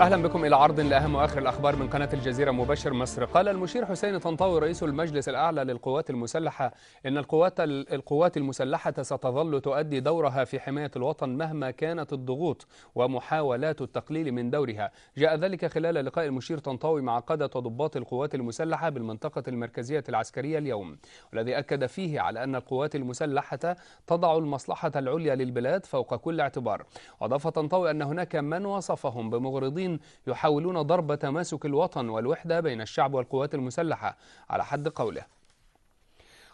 اهلا بكم الى عرض لاهم واخر الاخبار من قناه الجزيره مباشر مصر قال المشير حسين طنطاوي رئيس المجلس الاعلى للقوات المسلحه ان القوات القوات المسلحه ستظل تؤدي دورها في حمايه الوطن مهما كانت الضغوط ومحاولات التقليل من دورها جاء ذلك خلال لقاء المشير طنطاوي مع قاده وضباط القوات المسلحه بالمنطقه المركزيه العسكريه اليوم والذي اكد فيه على ان القوات المسلحه تضع المصلحه العليا للبلاد فوق كل اعتبار واضاف طنطاوي ان هناك من وصفهم بمغرضين يحاولون ضرب تماسك الوطن والوحدة بين الشعب والقوات المسلحة على حد قوله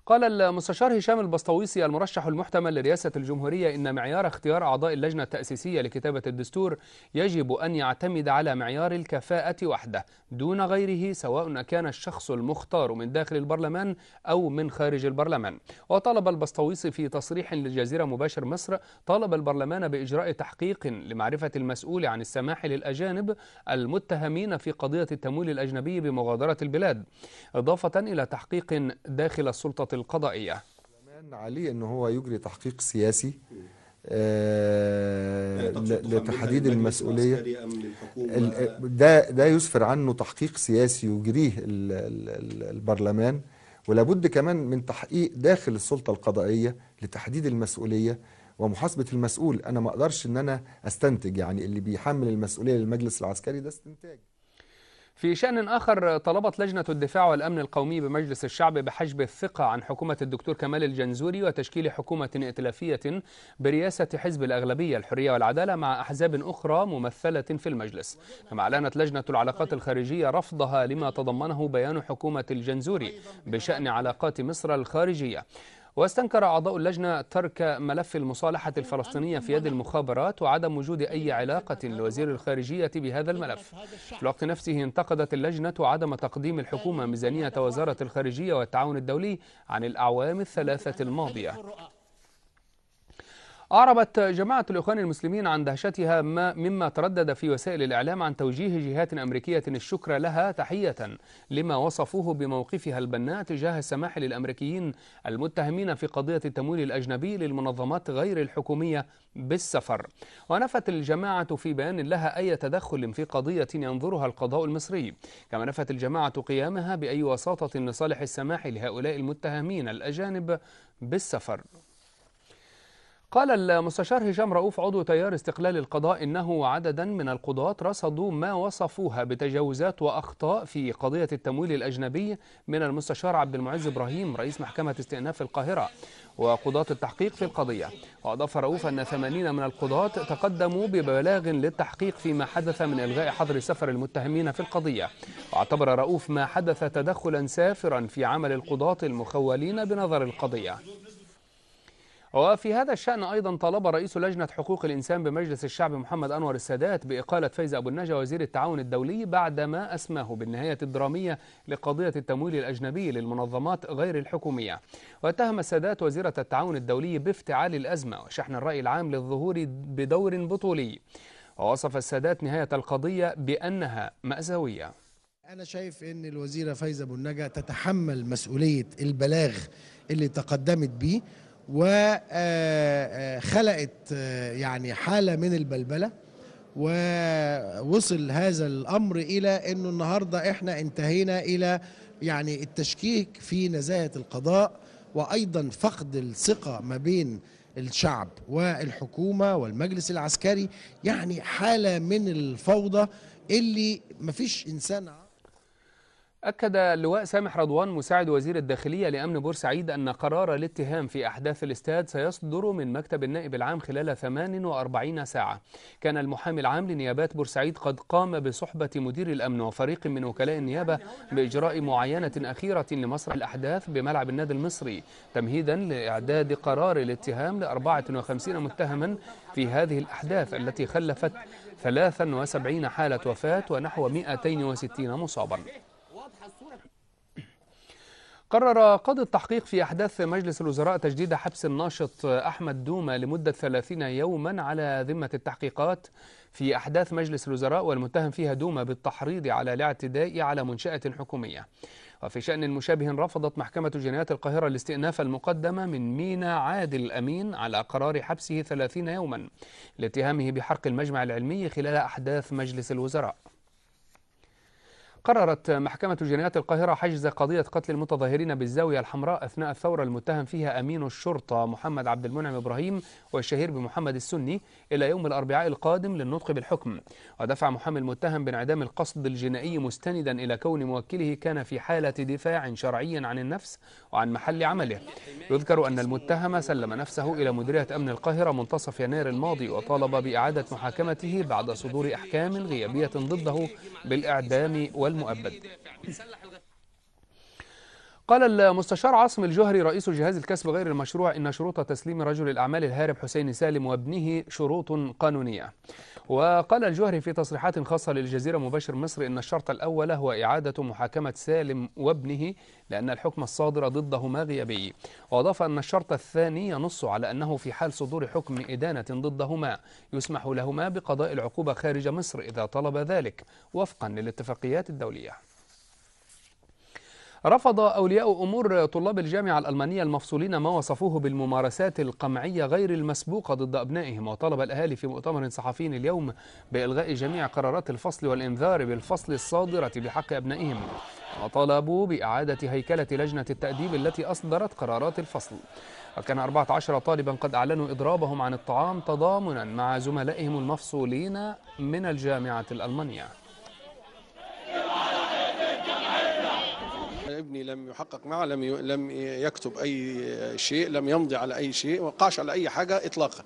قال المستشار هشام البسطويسي المرشح المحتمل لرئاسة الجمهورية إن معيار اختيار أعضاء اللجنة التأسيسية لكتابة الدستور يجب أن يعتمد على معيار الكفاءة وحده دون غيره سواء كان الشخص المختار من داخل البرلمان أو من خارج البرلمان وطلب البسطويسي في تصريح للجزيرة مباشر مصر طالب البرلمان بإجراء تحقيق لمعرفة المسؤول عن السماح للأجانب المتهمين في قضية التمويل الأجنبي بمغادرة البلاد إضافة إلى تحقيق داخل السلطة القضائية عليه أنه هو يجري تحقيق سياسي آه، يعني لتحديد المسؤوليه ده ده يسفر عنه تحقيق سياسي يجريه البرلمان ولابد كمان من تحقيق داخل السلطه القضائيه لتحديد المسؤوليه ومحاسبه المسؤول انا ما اقدرش ان انا استنتج يعني اللي بيحمل المسؤوليه للمجلس العسكري ده استنتاج في شأن آخر طلبت لجنة الدفاع والأمن القومي بمجلس الشعب بحجب الثقة عن حكومة الدكتور كمال الجنزوري وتشكيل حكومة ائتلافية برئاسة حزب الأغلبية الحرية والعدالة مع أحزاب أخرى ممثلة في المجلس كما أعلنت لجنة العلاقات الخارجية رفضها لما تضمنه بيان حكومة الجنزوري بشأن علاقات مصر الخارجية واستنكر أعضاء اللجنة ترك ملف المصالحة الفلسطينية في يد المخابرات وعدم وجود أي علاقة لوزير الخارجية بهذا الملف في الوقت نفسه انتقدت اللجنة عدم تقديم الحكومة ميزانية وزارة الخارجية والتعاون الدولي عن الأعوام الثلاثة الماضية أعربت جماعة الإخوان المسلمين عن دهشتها ما مما تردد في وسائل الإعلام عن توجيه جهات أمريكية الشكر لها تحية لما وصفوه بموقفها البناء تجاه السماح للأمريكيين المتهمين في قضية التمويل الأجنبي للمنظمات غير الحكومية بالسفر ونفت الجماعة في بيان لها أي تدخل في قضية ينظرها القضاء المصري كما نفت الجماعة قيامها بأي وساطة لصالح السماح لهؤلاء المتهمين الأجانب بالسفر قال المستشار هشام رؤوف عضو تيار استقلال القضاء إنه عددا من القضاة رصدوا ما وصفوها بتجاوزات وأخطاء في قضية التمويل الأجنبي من المستشار عبد المعز إبراهيم رئيس محكمة استئناف القاهرة وقضاة التحقيق في القضية وأضاف رؤوف أن 80 من القضاة تقدموا ببلاغ للتحقيق فيما حدث من إلغاء حظر سفر المتهمين في القضية واعتبر رؤوف ما حدث تدخلا سافرا في عمل القضاة المخولين بنظر القضية وفي هذا الشأن أيضا طلب رئيس لجنة حقوق الإنسان بمجلس الشعب محمد أنور السادات بإقالة فايز أبو النجا وزير التعاون الدولي بعدما أسماه بالنهاية الدرامية لقضية التمويل الأجنبي للمنظمات غير الحكومية واتهم السادات وزيرة التعاون الدولي بافتعال الأزمة وشحن الرأي العام للظهور بدور بطولي ووصف السادات نهاية القضية بأنها مأساوية أنا شايف إن الوزيرة فايزة أبو النجا تتحمل مسؤولية البلاغ اللي تقدمت به وخلقت آه، آه، آه، يعني حالة من البلبلة ووصل هذا الأمر إلى أنه النهاردة إحنا انتهينا إلى يعني التشكيك في نزاهة القضاء وأيضا فقد الثقة ما بين الشعب والحكومة والمجلس العسكري يعني حالة من الفوضى اللي مفيش إنسان أكد اللواء سامح رضوان مساعد وزير الداخلية لأمن بورسعيد أن قرار الاتهام في أحداث الاستاد سيصدر من مكتب النائب العام خلال 48 ساعة كان المحامي العام لنيابات بورسعيد قد قام بصحبة مدير الأمن وفريق من وكلاء النيابة بإجراء معاينة أخيرة لمسرح الأحداث بملعب النادي المصري تمهيدا لإعداد قرار الاتهام ل 54 متهما في هذه الأحداث التي خلفت 73 حالة وفاة ونحو 260 مصابا واضحه الصوره قرر قاضي التحقيق في أحداث مجلس الوزراء تجديد حبس الناشط أحمد دوما لمدة 30 يوما على ذمة التحقيقات في أحداث مجلس الوزراء والمتهم فيها دوما بالتحريض على الاعتداء على منشأة حكومية وفي شأن مشابه رفضت محكمة جنايات القاهرة الاستئناف المقدمة من مينا عادل أمين على قرار حبسه 30 يوما لاتهامه بحرق المجمع العلمي خلال أحداث مجلس الوزراء قررت محكمة جنايات القاهرة حجز قضية قتل المتظاهرين بالزاوية الحمراء أثناء الثورة المتهم فيها أمين الشرطة محمد عبد المنعم إبراهيم والشهير بمحمد السني إلى يوم الأربعاء القادم للنطق بالحكم ودفع محامي المتهم بانعدام القصد الجنائي مستندا إلى كون موكله كان في حالة دفاع شرعي عن النفس وعن محل عمله يذكر أن المتهم سلم نفسه إلى مديرية أمن القاهرة منتصف يناير الماضي وطالب بإعادة محاكمته بعد صدور أحكام غيابية ضده بالإعدام والمؤبد قال المستشار عاصم الجهري رئيس جهاز الكسب غير المشروع إن شروط تسليم رجل الأعمال الهارب حسين سالم وابنه شروط قانونية وقال الجوهري في تصريحات خاصة للجزيرة مباشر مصر إن الشرط الأول هو إعادة محاكمة سالم وابنه لأن الحكم الصادر ضدهما غيابي وأضاف أن الشرط الثاني ينص على أنه في حال صدور حكم إدانة ضدهما يسمح لهما بقضاء العقوبة خارج مصر إذا طلب ذلك وفقا للاتفاقيات الدولية رفض أولياء أمور طلاب الجامعة الألمانية المفصولين ما وصفوه بالممارسات القمعية غير المسبوقة ضد أبنائهم وطلب الأهالي في مؤتمر صحفي اليوم بإلغاء جميع قرارات الفصل والإنذار بالفصل الصادرة بحق أبنائهم وطالبوا بإعادة هيكلة لجنة التأديب التي أصدرت قرارات الفصل وكان 14 طالبا قد أعلنوا إضرابهم عن الطعام تضامنا مع زملائهم المفصولين من الجامعة الألمانية ابني لم يحقق معه لم لم يكتب اي شيء لم يمضي على اي شيء وقعش على اي حاجه اطلاقا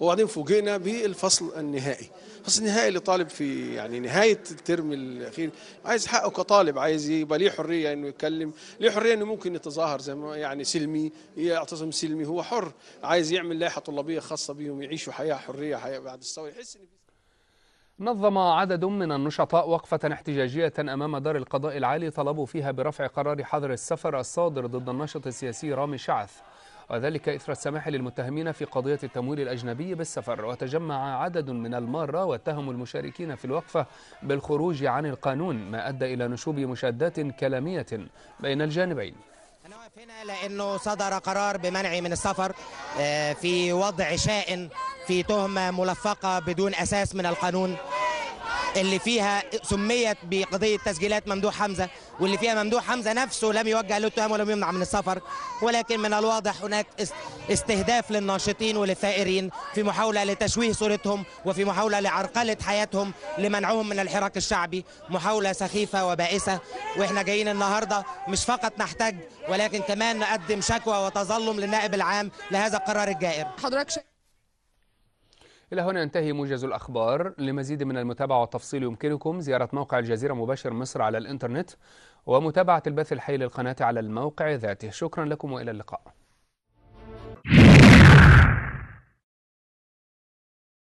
وبعدين فوجئنا بالفصل النهائي الفصل النهائي لطالب في يعني نهايه الترم الاخير عايز حقه كطالب عايز يبقى ليه حريه انه يتكلم ليه حريه انه ممكن يتظاهر زي ما يعني سلمي يعتصم سلمي هو حر عايز يعمل لائحه طلابيه خاصه بيهم يعيشوا حياه حريه حياه بعد الثوره يحس ان نظم عدد من النشطاء وقفة احتجاجية أمام دار القضاء العالي طلبوا فيها برفع قرار حظر السفر الصادر ضد الناشط السياسي رامي شعث وذلك إثر السماح للمتهمين في قضية التمويل الأجنبي بالسفر وتجمع عدد من المارة واتهموا المشاركين في الوقفة بالخروج عن القانون ما أدى إلى نشوب مشادات كلامية بين الجانبين أنا واقف هنا لأنه صدر قرار بمنعي من السفر آه، في وضع شائن في تهمة ملفقة بدون أساس من القانون اللي فيها سميت بقضية تسجيلات ممدوح حمزة واللي فيها ممدوح حمزة نفسه لم يوجه له التهم ولم يمنع من السفر ولكن من الواضح هناك استهداف للناشطين وللثائرين في محاولة لتشويه صورتهم وفي محاولة لعرقلة حياتهم لمنعهم من الحراك الشعبي محاولة سخيفة وبائسة واحنا جايين النهاردة مش فقط نحتج ولكن كمان نقدم شكوى وتظلم للنائب العام لهذا القرار الجائر حضرتك إلى هنا ينتهي موجز الأخبار لمزيد من المتابعة والتفصيل يمكنكم زيارة موقع الجزيرة مباشر مصر على الإنترنت ومتابعة البث الحي للقناة على الموقع ذاته شكرا لكم وإلى اللقاء